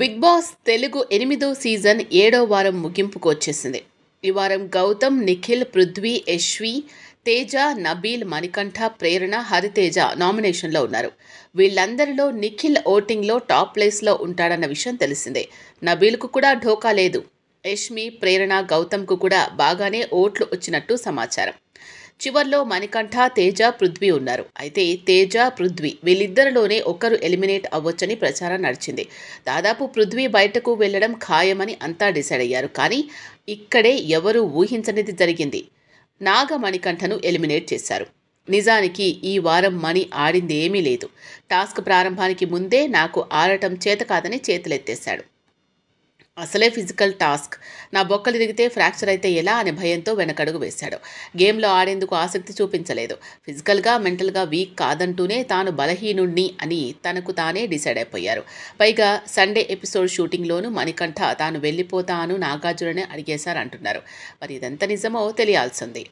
big boss Telugu ఎనిమిదో season ఏడో వారం ముగింపుకు వచ్చేసింది ఈ వారం గౌతమ్ నిఖిల్ పృథ్వీ యశ్వి తేజ నబీల్ మణికంఠ ప్రేరణ హరితేజ నామినేషన్లో ఉన్నారు వీళ్ళందరిలో నిఖిల్ ఓటింగ్లో టాప్ ప్లేస్లో ఉంటాడన్న విషయం తెలిసిందే నబీల్కు కూడా ఢోకా లేదు యష్మి ప్రేరణ గౌతమ్కు కూడా బాగానే ఓట్లు వచ్చినట్టు సమాచారం చివర్లో మణికంఠ తేజ పృథ్వీ ఉన్నారు అయితే తేజ పృథ్వీ వీళ్ళిద్దరిలోనే ఒక్కరు ఎలిమినేట్ అవ్వచ్చని ప్రచారం నడిచింది దాదాపు పృథ్వీ బయటకు వెళ్లడం ఖాయమని అంతా డిసైడ్ అయ్యారు కానీ ఇక్కడే ఎవరు ఊహించనిది జరిగింది నాగ మణికంఠను ఎలిమినేట్ చేశారు నిజానికి ఈ వారం మణి ఆడింది ఏమీ లేదు టాస్క్ ప్రారంభానికి ముందే నాకు ఆడటం చేత కాదని చేతులెత్తేశాడు అసలే ఫిజికల్ టాస్క్ నా బొక్కలు తిరిగితే ఫ్రాక్చర్ అయితే ఎలా అనే భయంతో వెనకడుగు వేశాడు గేమ్లో ఆడేందుకు ఆసక్తి చూపించలేదు ఫిజికల్గా మెంటల్గా వీక్ కాదంటూనే తాను బలహీనుణ్ణి అని తనకు తానే డిసైడ్ అయిపోయారు పైగా సండే ఎపిసోడ్ షూటింగ్లోనూ మణికంఠ తాను వెళ్ళిపోతాను నాగార్జునని అడిగేశారంటున్నారు మరి ఇదంత నిజమో తెలియాల్సింది